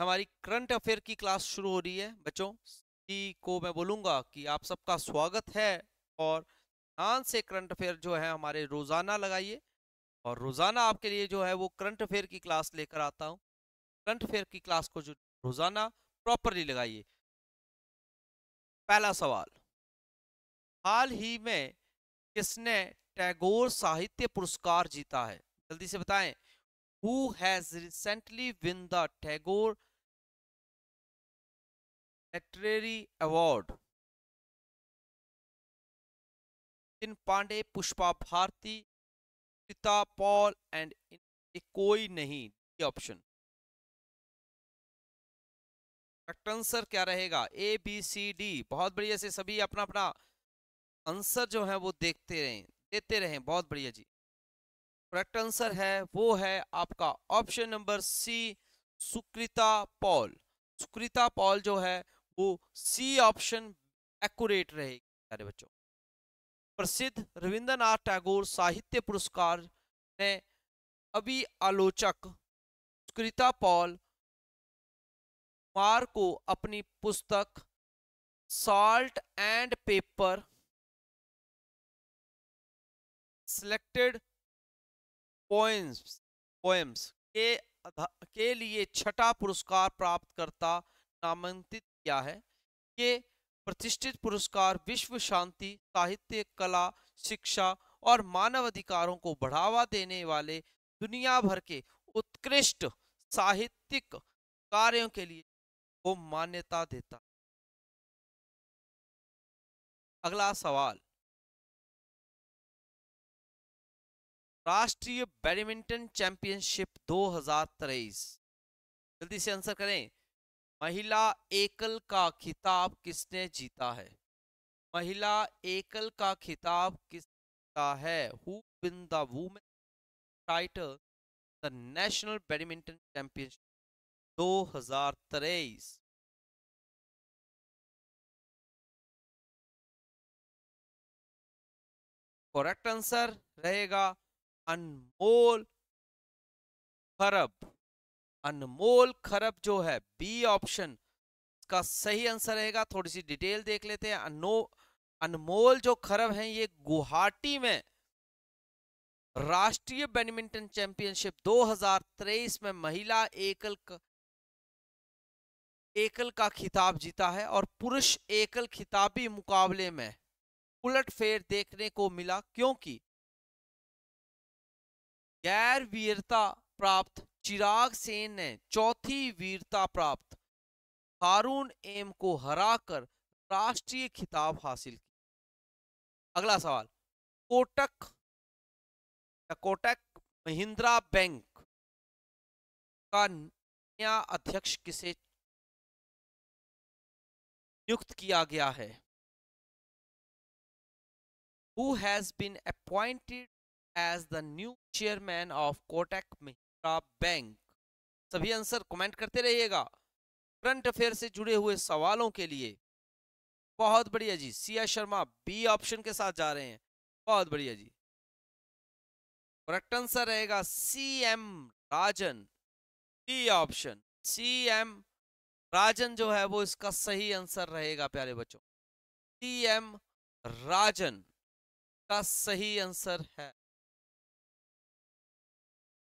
हमारी current affair की class शुरू हो रही है बच्चों को मैं बोलूंगा कि आप सबका स्वागत है और ध्यान से करंट अफेयर जो है हमारे रोज़ाना लगाइए और रोज़ाना आपके लिए जो है वो करंट अफेयर की क्लास लेकर आता हूँ करंट अफेयर की क्लास को जो रोज़ाना प्रॉपरली लगाइए पहला सवाल हाल ही में किसने टैगोर साहित्य पुरस्कार जीता है जल्दी से बताएं who has recently win the Tagore literary award in Pandey Pushpa Bharti पिता पॉल एंड कोई नहीं ऑप्शन आंसर क्या रहेगा ए बी सी डी बहुत बढ़िया से सभी अपना अपना आंसर जो है वो देखते रहें देते रहें बहुत बढ़िया जी करेक्ट आंसर है वो है आपका option number C Sukrita Paul Sukrita Paul जो है वो सी ऑप्शन एक्यूरेट रहेगी प्यारे बच्चों प्रसिद्ध रविंद्रनाथ टैगोर साहित्य पुरस्कार ने अभी आलोचक सुकृता पॉल कुमार को अपनी पुस्तक salt and pepper selected poems poems के के लिए छठा पुरस्कार प्राप्तकर्ता नामांकित किया है ये प्रतिष्ठित पुरस्कार विश्व शांति साहित्य कला शिक्षा और मानव अधिकारों को बढ़ावा देने वाले दुनिया भर के उत्कृष्ट साहित्यिक कार्यों के लिए को मान्यता देता अगला सवाल राष्ट्रीय बैडमिंटन चैंपियनशिप दो जल्दी से आंसर करें महिला एकल का खिताब किसने जीता है महिला एकल का खिताब किस है who win the women title the national badminton championship 2023 correct answer रहेगा अनमोल खरब अनमोल खरब जो है बी ऑप्शन का सही आंसर रहेगा थोड़ी सी डिटेल देख लेते हैं अनो अनमोल जो खरब है ये गुवाहाटी में राष्ट्रीय बैडमिंटन चैंपियनशिप 2023 में महिला एकल एकल का खिताब जीता है और पुरुष एकल खिताबी मुकाबले में उलटफेर देखने को मिला क्योंकि गैर वीरता प्राप्त चिराग सेन ने चौथी वीरता प्राप्त हारून एम को हराकर राष्ट्रीय खिताब हासिल की अगला सवाल कोटक कोटक महिंद्रा बैंक का नया अध्यक्ष किसे नियुक्त किया गया है who has been appointed as the new chairman of Kotak Mahindra Bank सभी आंसर कमेंट करते रहिएगा करंट अफेयर से जुड़े हुए सवालों के लिए बहुत बढ़िया जी C Siya Sharma B option के साथ जा रहे हैं बहुत बढ़िया जी करेक्ट आंसर रहेगा C M Rajan D option C M Rajan जो है वो इसका सही आंसर रहेगा प्यारे बच्चों टी एम राजन का सही आंसर है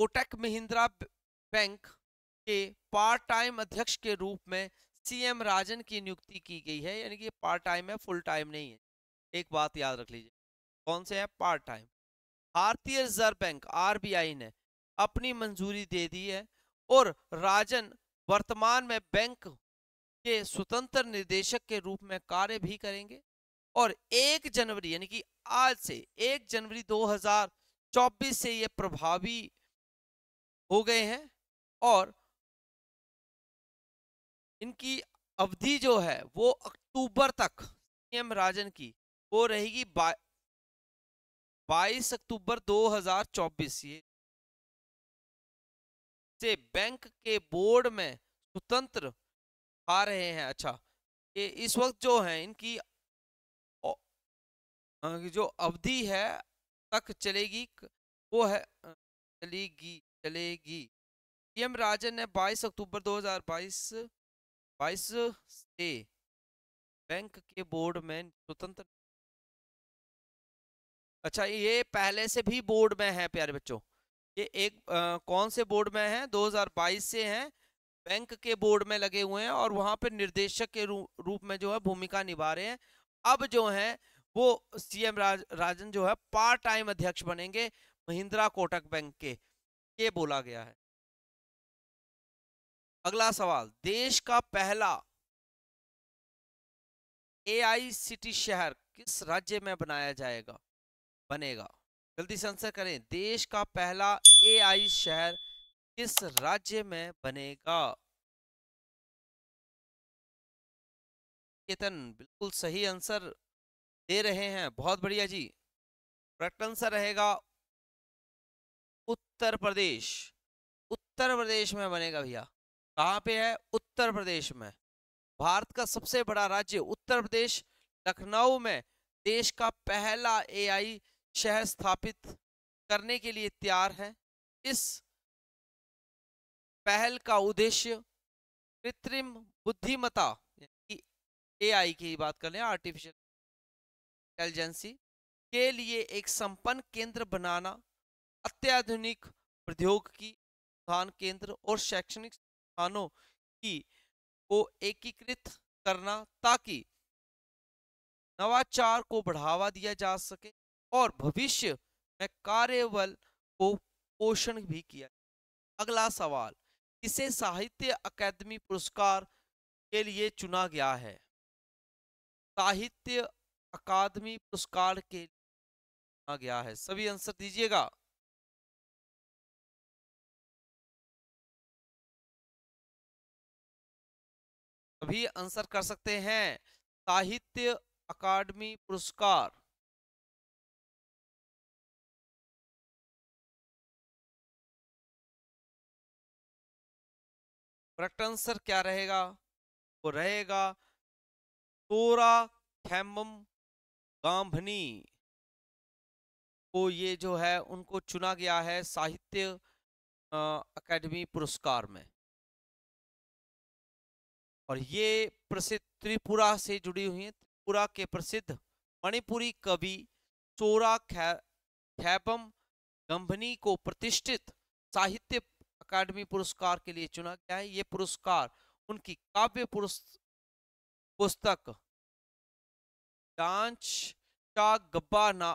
कोटक महिंद्रा बैंक के पार्ट टाइम अध्यक्ष के रूप में सीएम राजन की नियुक्ति की गई है यानी कि पार्ट टाइम है फुल टाइम नहीं है एक बात याद रख लीजिए कौन से है पार्ट टाइम भारतीय रिजर्व बैंक आरबीआई ने अपनी मंजूरी दे दी है और राजन वर्तमान में बैंक के स्वतंत्र निदेशक के रूप में कार्य भी करेंगे और एक जनवरी यानी कि आज से एक जनवरी 2024 से ये प्रभावी हो गए हैं और इनकी अवधि जो है वो अक्टूबर तक सीएम राजन की वो रहेगी बा, 22 अक्टूबर 2024 ये से बैंक के बोर्ड में स्वतंत्र आ रहे हैं अच्छा ये इस वक्त जो है इनकी जो अवधि है तक चलेगी वो है चलेगी चलेगी पीएम राजन ने 22 अक्टूबर 2022 22 से बैंक के बोर्ड में स्वतंत्र अच्छा ये पहले से भी बोर्ड में है प्यारे बच्चों ये एक आ, कौन से बोर्ड में है 2022 से हैं बैंक के बोर्ड में लगे हुए हैं और वहाँ पर निर्देशक के रू, रूप में जो है भूमिका निभा रहे हैं अब जो है वो सीएम राज, राजन जो है पार्ट टाइम अध्यक्ष बनेंगे महिंद्रा कोटक बैंक के ये बोला गया है अगला सवाल देश का पहला एआई सिटी शहर किस राज्य में बनाया जाएगा बनेगा जल्दी से आंसर करें देश का पहला एआई शहर किस राज्य में बनेगा केतन बिल्कुल सही आंसर दे रहे हैं बहुत बढ़िया जी करेक्ट आंसर रहेगा उत्तर प्रदेश उत्तर प्रदेश में बनेगा भैया कहाँ पे है उत्तर प्रदेश में भारत का सबसे बड़ा राज्य उत्तर प्रदेश लखनऊ में देश का पहला एआई शहर स्थापित करने के लिए तैयार है इस पहल का उद्देश्य कृत्रिम बुद्धिमता एआई की बात कर लें आर्टिफिशियल इंटेलिजेंसी के लिए एक संपन्न केंद्र बनाना अत्याधुनिक प्रौद्योगिकी की धान केंद्र और शैक्षणिक संस्थानों की को एकीकृत करना ताकि नवाचार को बढ़ावा दिया जा सके और भविष्य में कार्यबल को पोषण भी किया अगला सवाल इसे साहित्य अकादमी पुरस्कार के लिए चुना गया है साहित्य अकादमी पुरस्कार के आ चुना गया है सभी आंसर दीजिएगा सभी आंसर कर सकते हैं साहित्य अकादमी पुरस्कार करेक्ट आंसर क्या रहेगा वो रहेगा तोरा खैमम गांभनी को ये जो है उनको चुना गया है साहित्य अकेडमी पुरस्कार में और ये प्रसिद्ध त्रिपुरा से जुड़ी हुई है त्रिपुरा के प्रसिद्ध मणिपुरी कवि सोरा खैपम गंभनी को प्रतिष्ठित साहित्य अकादमी पुरस्कार के लिए चुना गया है ये पुरस्कार उनकी काव्य पुस्तक डांच चा गब्बा ना,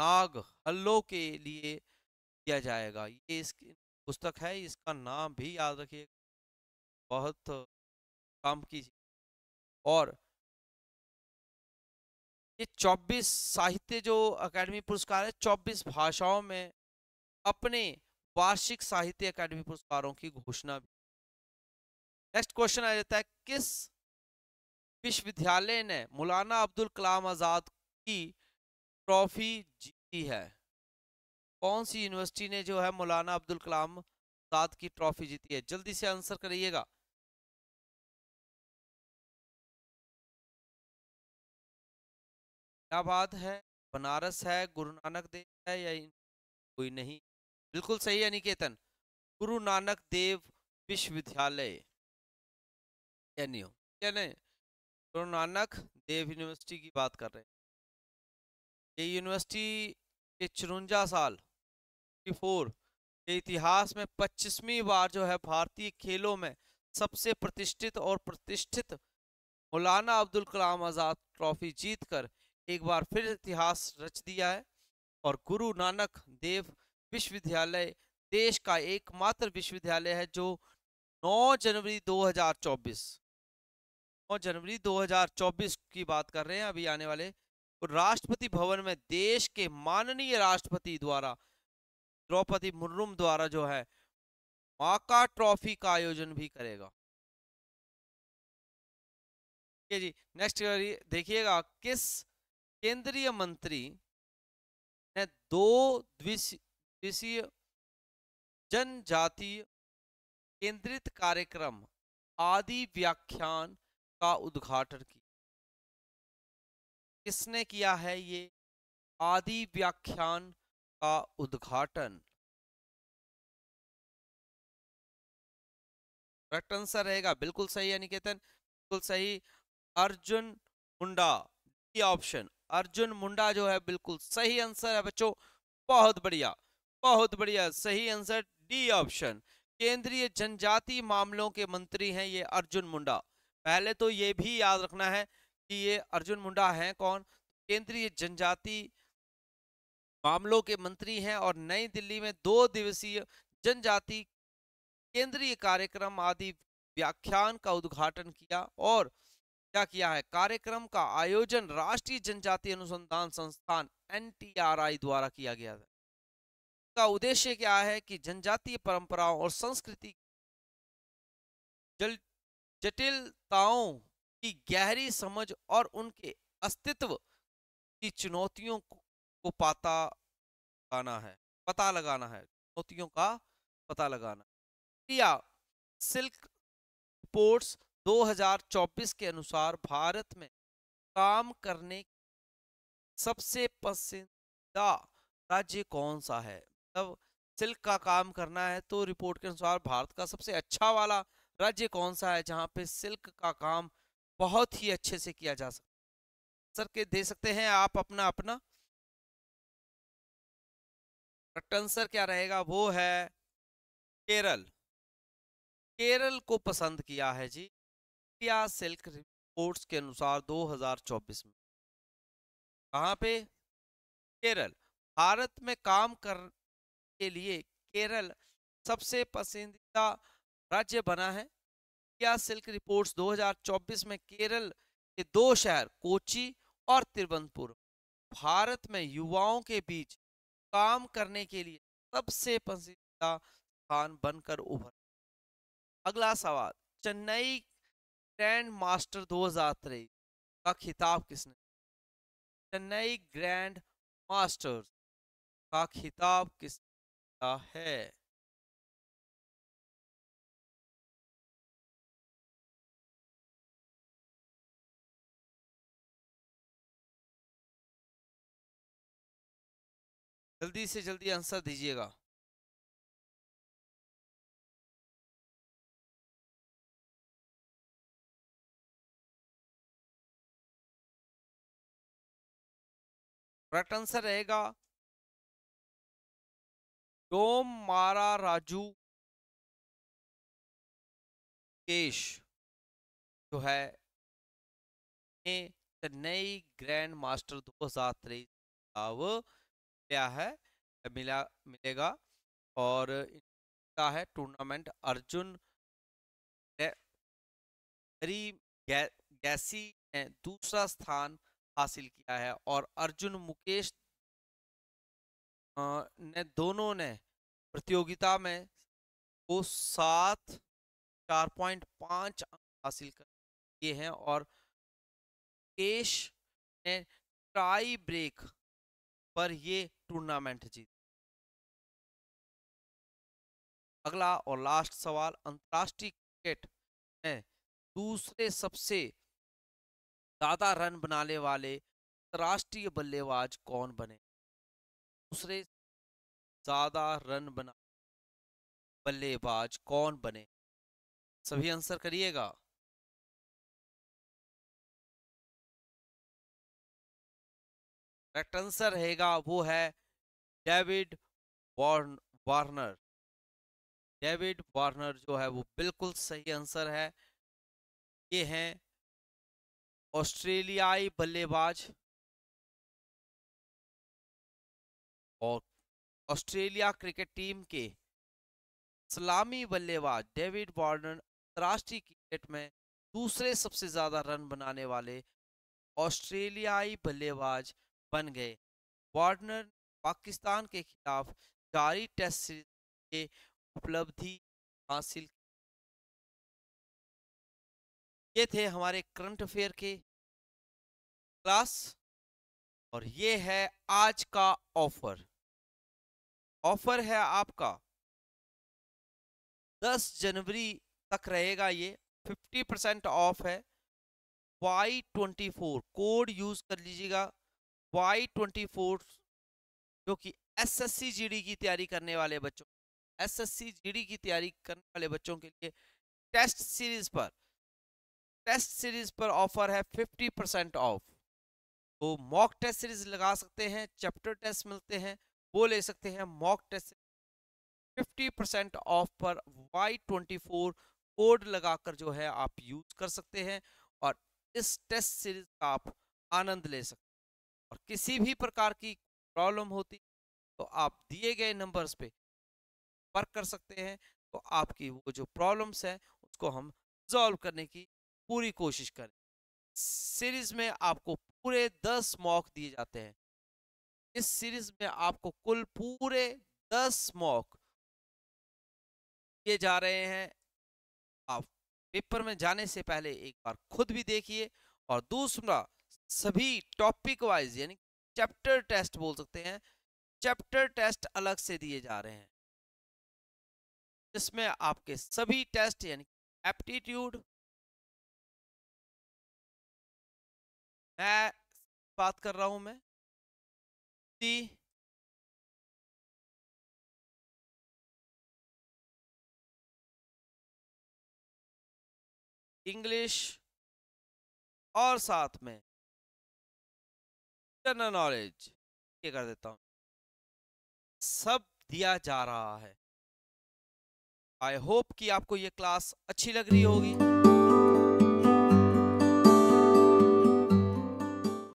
नाग हल्लो के लिए दिया जाएगा ये इसकी पुस्तक है इसका नाम भी याद रखिएगा बहुत काम की और ये 24 साहित्य जो अकेडमी पुरस्कार है 24 भाषाओं में अपने वार्षिक साहित्य अकादमी पुरस्कारों की घोषणा भी नेक्स्ट क्वेश्चन आ जाता है किस विश्वविद्यालय ने मौलाना अब्दुल कलाम आज़ाद की ट्रॉफी जीती है कौन सी यूनिवर्सिटी ने जो है मौलाना अब्दुल कलाम आज़ाद की ट्रॉफी जीती है जल्दी से आंसर करिएगा इलाहाबाद है बनारस है गुरु नानक देव है या कोई नहीं बिल्कुल सही है निकेतन गुरु नानक देव विश्वविद्यालय एनयू क्या नहीं गुरु नानक देव यूनिवर्सिटी की बात कर रहे हैं ये यूनिवर्सिटी के चुरुंजा साल फोर के इतिहास में पच्चीसवीं बार जो है भारतीय खेलों में सबसे प्रतिष्ठित और प्रतिष्ठित मौलाना अब्दुल कलाम आज़ाद ट्रॉफी जीतकर एक बार फिर इतिहास रच दिया है और गुरु नानक देव विश्वविद्यालय देश का एकमात्र विश्वविद्यालय है जो 9 जनवरी 2024 9 जनवरी 2024 की बात कर रहे हैं अभी आने वाले राष्ट्रपति भवन में देश के माननीय राष्ट्रपति द्वारा द्रौपदी मुर्मू द्वारा जो है माका ट्रॉफी का आयोजन भी करेगा ठीक है जी नेक्स्ट देखिएगा किस केंद्रीय मंत्री ने दो द्विश विषय जनजातीय केंद्रित कार्यक्रम आदि व्याख्यान का उद्घाटन किया किसने किया है ये आदि व्याख्यान का उद्घाटन करेक्ट आंसर रहेगा बिल्कुल सही है निकेतन बिल्कुल सही अर्जुन मुंडा डी ऑप्शन अर्जुन मुंडा जो है बिल्कुल सही आंसर है बच्चों बहुत बढ़िया बहुत बढ़िया सही आंसर डी ऑप्शन केंद्रीय जनजाति मामलों के मंत्री हैं ये अर्जुन मुंडा पहले तो ये भी याद रखना है कि ये अर्जुन मुंडा हैं कौन केंद्रीय जनजाति मामलों के मंत्री हैं और नई दिल्ली में दो दिवसीय जनजाति केंद्रीय कार्यक्रम आदि व्याख्यान का उद्घाटन किया और क्या किया है कार्यक्रम का आयोजन राष्ट्रीय जनजाति अनुसंधान संस्थान एन द्वारा किया गया था का उद्देश्य क्या है कि जनजातीय परंपराओं और संस्कृति जटिलताओं की गहरी समझ और उनके अस्तित्व की चुनौतियों को पता लगाना है पता लगाना है चुनौतियों का पता लगाना या सिल्क रिपोर्ट्स 2024 के अनुसार भारत में काम करने सबसे पसंदीदा राज्य कौन सा है मतलब सिल्क का काम करना है तो रिपोर्ट के अनुसार भारत का सबसे अच्छा वाला राज्य कौन सा है जहाँ पे सिल्क का काम बहुत ही अच्छे से किया जा सकता सर के दे सकते हैं आप अपना अपना आंसर क्या रहेगा वो है केरल केरल को पसंद किया है जी इंडिया सिल्क रिपोर्ट्स के अनुसार 2024 में कहाँ पे केरल भारत में काम कर के लिए केरल सबसे पसंदीदा राज्य बना है क्या सिल्क रिपोर्ट्स 2024 में केरल के दो शहर कोची और तिरुवनंतपुर भारत में युवाओं के बीच काम करने के लिए सबसे पसंदीदा स्थान बनकर उभर अगला सवाल चेन्नई ग्रैंड मास्टर 2023 का खिताब किसने चेन्नई ग्रैंड मास्टर का खिताब किसने सकता है जल्दी से जल्दी आंसर दीजिएगा करेक्ट आंसर रहेगा डोम मारा राजू केश जो है ने चेन्नई ग्रैंड मास्टर दो हजार तेईस खिताब मिला है मिला मिलेगा और का है टूर्नामेंट अर्जुन हरी गैसी ने दूसरा स्थान हासिल किया है और अर्जुन मुकेश ने दोनों ने प्रतियोगिता में वो सात चार पॉइंट पाँच अंक हासिल कर किए हैं और केश ने ट्राई ब्रेक पर ये टूर्नामेंट जीत अगला और लास्ट सवाल अंतर्राष्ट्रीय क्रिकेट में दूसरे सबसे ज्यादा रन बनाने वाले अंतर्राष्ट्रीय बल्लेबाज कौन बने दूसरे ज़्यादा रन बना बल्लेबाज कौन बने सभी आंसर करिएगा करेक्ट आंसर रहेगा वो है डेविड वार्नर डेविड वार्नर जो है वो बिल्कुल सही आंसर है ये हैं ऑस्ट्रेलियाई बल्लेबाज और ऑस्ट्रेलिया क्रिकेट टीम के सलामी बल्लेबाज डेविड वार्नर अंतर्राष्ट्रीय क्रिकेट में दूसरे सबसे ज़्यादा रन बनाने वाले ऑस्ट्रेलियाई बल्लेबाज बन गए वार्नर पाकिस्तान के खिलाफ जारी टेस्ट सीरीज के उपलब्धि हासिल ये थे हमारे करंट अफेयर के क्लास और ये है आज का ऑफर ऑफर है आपका 10 जनवरी तक रहेगा ये 50 परसेंट ऑफ है Y twenty four code use कर लीजिएगा वाई ट्वेंटी फोर जो कि S S C G D की तैयारी करने वाले बच्चों S S C G D की तैयारी करने वाले बच्चों के लिए टेस्ट सीरीज पर टेस्ट सीरीज पर ऑफर है 50 परसेंट ऑफ तो मॉक टेस्ट सीरीज लगा सकते हैं चैप्टर टेस्ट मिलते हैं वो ले सकते हैं mock test fifty percent off पर वाई ट्वेंटी फोर कोड लगाकर जो है आप यूज कर सकते हैं और इस टेस्ट सीरीज का आप आनंद ले सकते हैं और किसी भी प्रकार की प्रॉब्लम होती तो आप दिए गए नंबर्स पे वर्क कर सकते हैं तो आपकी वो जो प्रॉब्लम्स हैं उसको हम रिजॉल्व करने की पूरी कोशिश करें सीरीज में आपको पूरे दस मॉक दिए जाते हैं इस सीरीज में आपको कुल पूरे दस मॉक किए जा रहे हैं आप पेपर में जाने से पहले एक बार खुद भी देखिए और दूसरा सभी टॉपिक वाइज यानी चैप्टर टेस्ट बोल सकते हैं चैप्टर टेस्ट अलग से दिए जा रहे हैं जिसमें आपके सभी टेस्ट यानी एप्टीट्यूड मैं बात कर रहा हूं मैं the इंग्लिश और साथ में जनरल नॉलेज ये कर देता हूं सब दिया जा रहा है आई होप कि आपको ये क्लास अच्छी लग रही होगी